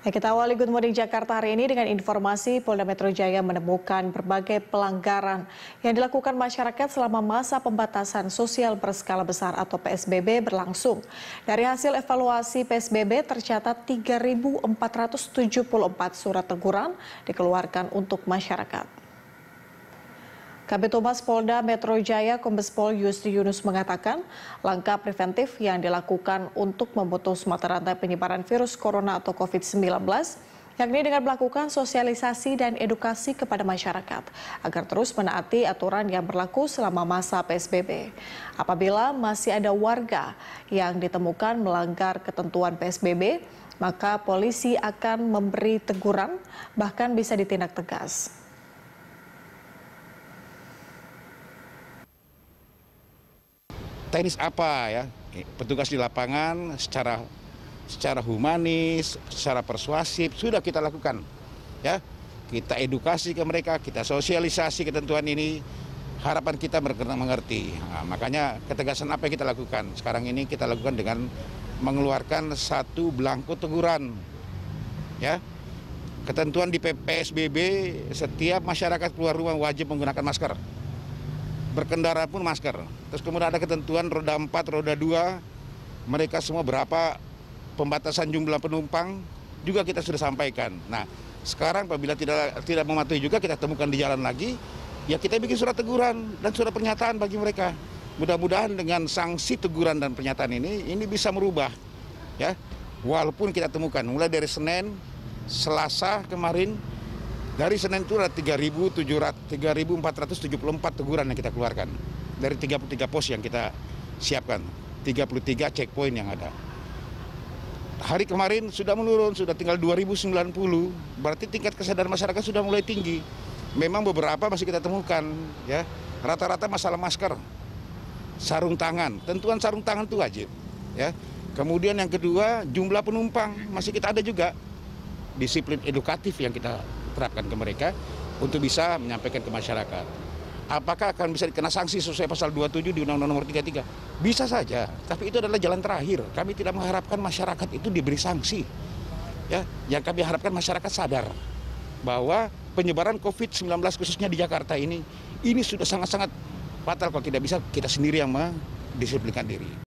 Nah, kita awali Good Morning Jakarta hari ini dengan informasi Polda Metro Jaya menemukan berbagai pelanggaran yang dilakukan masyarakat selama masa pembatasan sosial berskala besar atau PSBB berlangsung. Dari hasil evaluasi PSBB tercatat 3.474 surat teguran dikeluarkan untuk masyarakat. Kabit Humas Polda Metro Jaya Kombes Pol Yusri Yunus mengatakan, langkah preventif yang dilakukan untuk memutus mata rantai penyebaran virus corona atau COVID-19 yakni dengan melakukan sosialisasi dan edukasi kepada masyarakat agar terus menaati aturan yang berlaku selama masa PSBB. Apabila masih ada warga yang ditemukan melanggar ketentuan PSBB, maka polisi akan memberi teguran bahkan bisa ditindak tegas. teknis apa ya petugas di lapangan secara secara humanis, secara persuasif sudah kita lakukan. Ya, kita edukasi ke mereka, kita sosialisasi ketentuan ini. Harapan kita berkenan mengerti. Nah, makanya ketegasan apa yang kita lakukan sekarang ini kita lakukan dengan mengeluarkan satu belangko teguran. Ya, ketentuan di PPSBB setiap masyarakat keluar rumah wajib menggunakan masker berkendara pun masker. Terus kemudian ada ketentuan roda 4, roda 2, mereka semua berapa pembatasan jumlah penumpang juga kita sudah sampaikan. Nah, sekarang apabila tidak tidak mematuhi juga kita temukan di jalan lagi, ya kita bikin surat teguran dan surat pernyataan bagi mereka. Mudah-mudahan dengan sanksi teguran dan pernyataan ini ini bisa merubah ya. Walaupun kita temukan mulai dari Senin, Selasa kemarin dari Senin itu ada 3.474 teguran yang kita keluarkan. Dari 33 pos yang kita siapkan, 33 checkpoint yang ada. Hari kemarin sudah menurun, sudah tinggal 2.090, berarti tingkat kesadaran masyarakat sudah mulai tinggi. Memang beberapa masih kita temukan, ya. Rata-rata masalah masker, sarung tangan, tentuan sarung tangan itu wajib, ya. Kemudian yang kedua jumlah penumpang masih kita ada juga disiplin edukatif yang kita terapkan ke mereka untuk bisa menyampaikan ke masyarakat. Apakah akan bisa dikena sanksi sesuai pasal 27 di Undang-Undang Nomor 33? Bisa saja, tapi itu adalah jalan terakhir. Kami tidak mengharapkan masyarakat itu diberi sanksi. Ya, yang kami harapkan masyarakat sadar bahwa penyebaran COVID-19 khususnya di Jakarta ini ini sudah sangat-sangat fatal kalau tidak bisa kita sendiri yang mendisiplinkan diri.